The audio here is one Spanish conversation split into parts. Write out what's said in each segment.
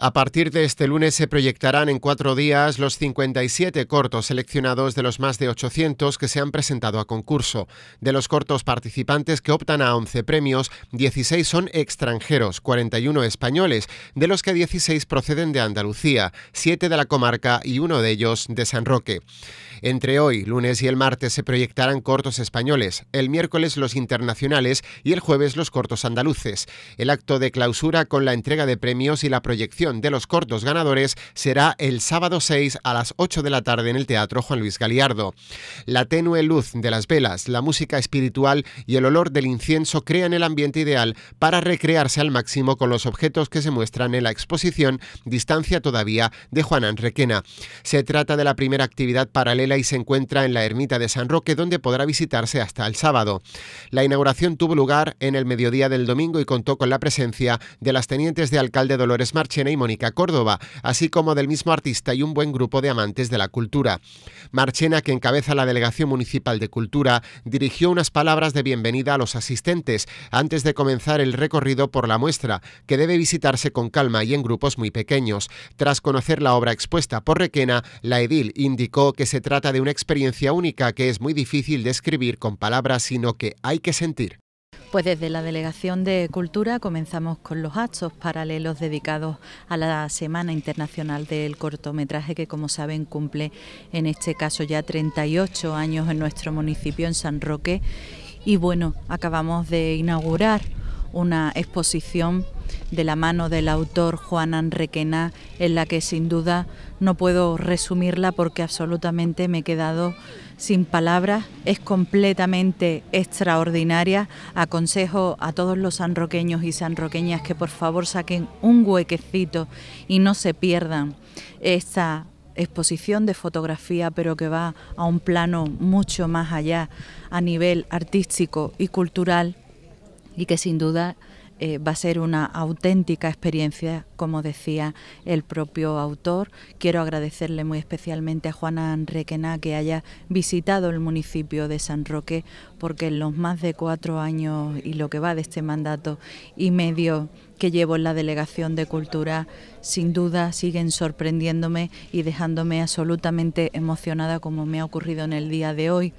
A partir de este lunes se proyectarán en cuatro días los 57 cortos seleccionados de los más de 800 que se han presentado a concurso. De los cortos participantes que optan a 11 premios, 16 son extranjeros, 41 españoles, de los que 16 proceden de Andalucía, 7 de la comarca y uno de ellos de San Roque. Entre hoy, lunes y el martes se proyectarán cortos españoles, el miércoles los internacionales y el jueves los cortos andaluces. El acto de clausura con la entrega de premios y la proyección de los cortos ganadores será el sábado 6 a las 8 de la tarde en el Teatro Juan Luis Galiardo. La tenue luz de las velas, la música espiritual y el olor del incienso crean el ambiente ideal para recrearse al máximo con los objetos que se muestran en la exposición Distancia todavía de Juan Anrequena. Se trata de la primera actividad paralela y se encuentra en la ermita de San Roque donde podrá visitarse hasta el sábado. La inauguración tuvo lugar en el mediodía del domingo y contó con la presencia de las tenientes de alcalde Dolores Marchena Mónica Córdoba, así como del mismo artista y un buen grupo de amantes de la cultura. Marchena, que encabeza la Delegación Municipal de Cultura, dirigió unas palabras de bienvenida a los asistentes antes de comenzar el recorrido por la muestra, que debe visitarse con calma y en grupos muy pequeños. Tras conocer la obra expuesta por Requena, la edil indicó que se trata de una experiencia única que es muy difícil describir con palabras, sino que hay que sentir. Pues desde la Delegación de Cultura comenzamos con los actos paralelos dedicados a la Semana Internacional del Cortometraje que como saben cumple en este caso ya 38 años en nuestro municipio en San Roque y bueno, acabamos de inaugurar una exposición de la mano del autor Juan Anrequena, en la que sin duda no puedo resumirla porque absolutamente me he quedado sin palabras. Es completamente extraordinaria. Aconsejo a todos los sanroqueños y sanroqueñas que por favor saquen un huequecito y no se pierdan esta exposición de fotografía, pero que va a un plano mucho más allá a nivel artístico y cultural y que sin duda eh, va a ser una auténtica experiencia, como decía el propio autor. Quiero agradecerle muy especialmente a Juana Requena que haya visitado el municipio de San Roque, porque en los más de cuatro años y lo que va de este mandato y medio que llevo en la Delegación de Cultura, sin duda siguen sorprendiéndome y dejándome absolutamente emocionada como me ha ocurrido en el día de hoy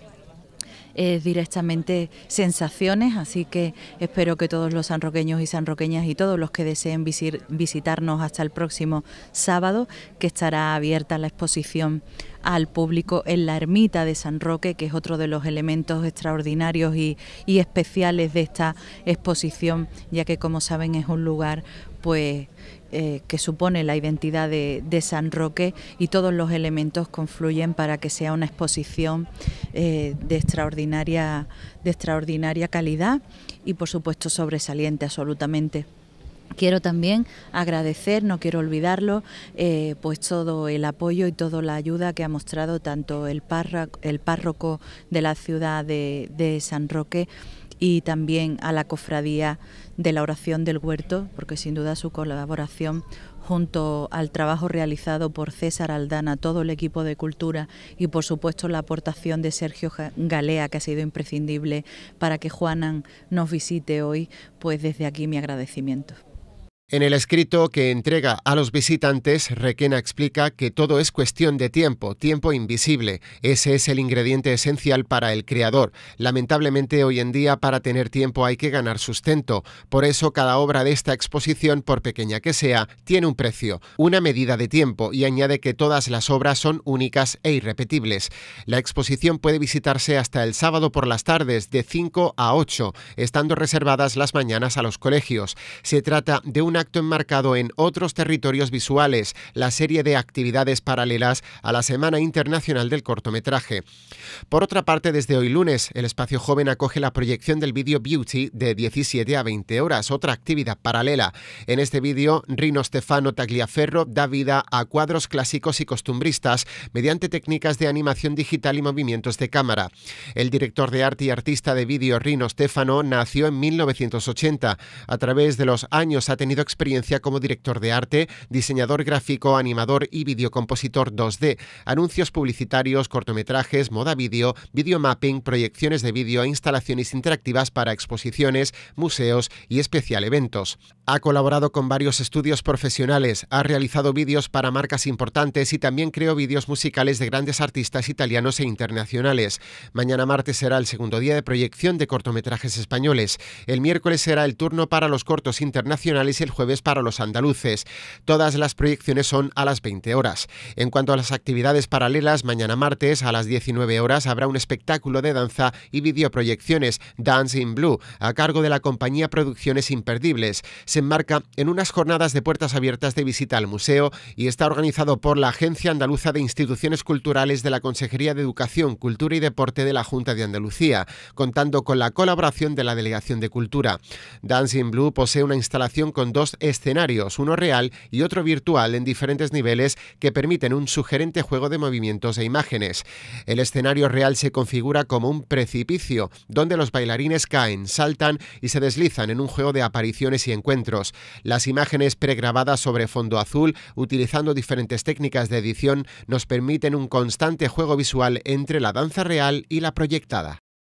es directamente sensaciones, así que espero que todos los sanroqueños y sanroqueñas y todos los que deseen visitarnos hasta el próximo sábado, que estará abierta la exposición al público en la ermita de San Roque, que es otro de los elementos extraordinarios y, especiales de esta exposición, ya que como saben es un lugar pues eh, que supone la identidad de, San Roque y todos los elementos confluyen para que sea una exposición eh, de, extraordinaria, de extraordinaria calidad y por supuesto sobresaliente absolutamente. Quiero también agradecer, no quiero olvidarlo, eh, pues todo el apoyo y toda la ayuda que ha mostrado tanto el, párroco, de la ciudad de San Roque y también a la cofradía de la oración del huerto, porque sin duda su colaboración junto al trabajo realizado por César Aldana, todo el equipo de cultura y por supuesto la aportación de Sergio Galea, que ha sido imprescindible para que Juanan nos visite hoy, pues desde aquí mi agradecimiento. En el escrito que entrega a los visitantes, Requena explica que todo es cuestión de tiempo, tiempo invisible. Ese es el ingrediente esencial para el creador. Lamentablemente hoy en día para tener tiempo hay que ganar sustento. Por eso cada obra de esta exposición, por pequeña que sea, tiene un precio, una medida de tiempo y añade que todas las obras son únicas e irrepetibles. La exposición puede visitarse hasta el sábado por las tardes de 5 a 8, estando reservadas las mañanas a los colegios. Se trata de una acto enmarcado en Otros Territorios Visuales, la serie de actividades paralelas a la Semana Internacional del Cortometraje. Por otra parte, desde hoy lunes, el Espacio Joven acoge la proyección del vídeo Beauty de 17 a 20 horas, otra actividad paralela. En este vídeo, Rino Stefano Tagliaferro da vida a cuadros clásicos y costumbristas mediante técnicas de animación digital y movimientos de cámara. El director de arte y artista de vídeo Rino Stefano nació en 1980. A través de los años ha tenido experiencia como director de arte, diseñador gráfico, animador y videocompositor 2D, anuncios publicitarios, cortometrajes, moda vídeo, videomapping, proyecciones de vídeo e instalaciones interactivas para exposiciones, museos y especial eventos. Ha colaborado con varios estudios profesionales, ha realizado vídeos para marcas importantes y también creó vídeos musicales de grandes artistas italianos e internacionales. Mañana martes será el segundo día de proyección de cortometrajes españoles. El miércoles será el turno para los cortos internacionales y el jueves para los andaluces. Todas las proyecciones son a las 20 horas. En cuanto a las actividades paralelas, mañana martes a las 19 horas habrá un espectáculo de danza y videoproyecciones Dance in Blue a cargo de la compañía Producciones Imperdibles. Se enmarca en unas jornadas de puertas abiertas de visita al museo y está organizado por la Agencia Andaluza de Instituciones Culturales de la Consejería de Educación, Cultura y Deporte de la Junta de Andalucía, contando con la colaboración de la Delegación de Cultura. Dancing Blue posee una instalación con dos escenarios, uno real y otro virtual en diferentes niveles que permiten un sugerente juego de movimientos e imágenes. El escenario real se configura como un precipicio, donde los bailarines caen, saltan y se deslizan en un juego de apariciones y encuentros. Las imágenes pregrabadas sobre fondo azul, utilizando diferentes técnicas de edición, nos permiten un constante juego visual entre la danza real y la proyectada.